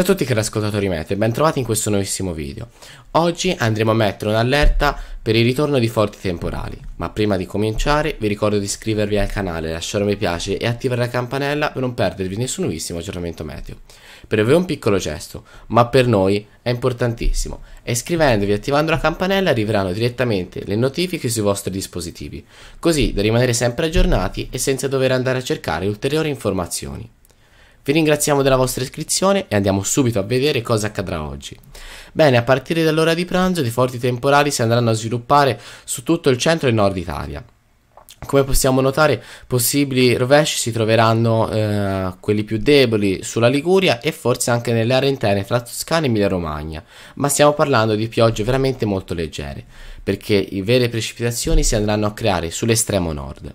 Ciao a tutti che l'ascoltatori Mete, ben trovati in questo nuovissimo video. Oggi andremo a mettere un'allerta per il ritorno di forti temporali, ma prima di cominciare vi ricordo di iscrivervi al canale, lasciare un mi piace e attivare la campanella per non perdervi nessun nuovissimo aggiornamento meteo. Per voi è un piccolo gesto, ma per noi è importantissimo e iscrivendovi e attivando la campanella arriveranno direttamente le notifiche sui vostri dispositivi, così da rimanere sempre aggiornati e senza dover andare a cercare ulteriori informazioni. Vi ringraziamo della vostra iscrizione e andiamo subito a vedere cosa accadrà oggi. Bene, a partire dall'ora di pranzo dei forti temporali si andranno a sviluppare su tutto il centro e nord Italia. Come possiamo notare, possibili rovesci si troveranno eh, quelli più deboli sulla Liguria e forse anche nelle aree interne tra Toscana e Emilia-Romagna, ma stiamo parlando di piogge veramente molto leggere, perché le vere precipitazioni si andranno a creare sull'estremo nord.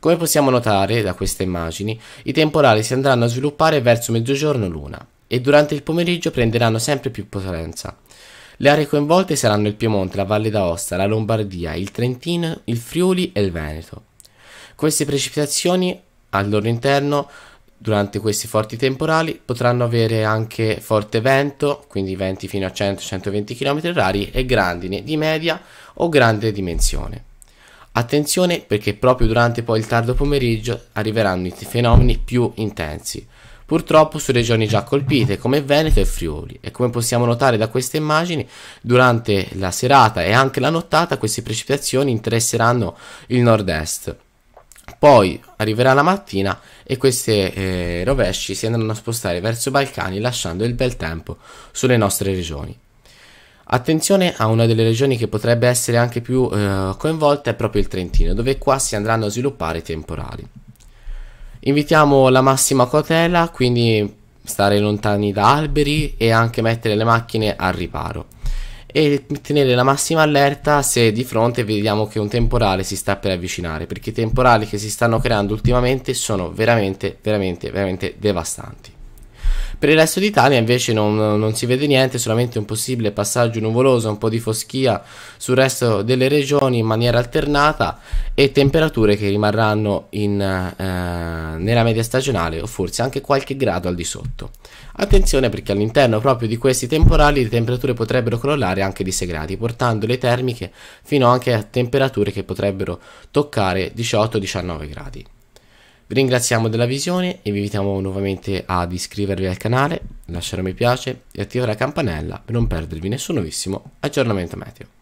Come possiamo notare da queste immagini, i temporali si andranno a sviluppare verso mezzogiorno l'una e durante il pomeriggio prenderanno sempre più potenza. Le aree coinvolte saranno il Piemonte, la Valle d'Aosta, la Lombardia, il Trentino, il Friuli e il Veneto. Queste precipitazioni al loro interno durante questi forti temporali potranno avere anche forte vento, quindi venti fino a 100-120 km h e grandine di media o grande dimensione. Attenzione perché proprio durante poi il tardo pomeriggio arriveranno i fenomeni più intensi, purtroppo su regioni già colpite come Veneto e Friuli e come possiamo notare da queste immagini durante la serata e anche la nottata queste precipitazioni interesseranno il nord-est. Poi arriverà la mattina e questi eh, rovesci si andranno a spostare verso i Balcani lasciando il bel tempo sulle nostre regioni. Attenzione a una delle regioni che potrebbe essere anche più eh, coinvolta è proprio il Trentino, dove qua si andranno a sviluppare i temporali. Invitiamo la massima cautela, quindi stare lontani da alberi e anche mettere le macchine al riparo e tenere la massima allerta se di fronte vediamo che un temporale si sta per avvicinare perché i temporali che si stanno creando ultimamente sono veramente veramente veramente devastanti per il resto d'Italia invece non, non, si vede niente, solamente un possibile passaggio nuvoloso, un po' di foschia sul resto delle regioni in maniera alternata e temperature che rimarranno in, eh, nella media stagionale o forse anche qualche grado al di sotto. Attenzione perché all'interno proprio di questi temporali le temperature potrebbero crollare anche di 6 gradi, portando le termiche fino anche a temperature che potrebbero toccare 18-19 gradi. Vi ringraziamo della visione e vi invitiamo nuovamente ad iscrivervi al canale, lasciare un mi piace e attivare la campanella per non perdervi nessun nuovissimo aggiornamento meteo.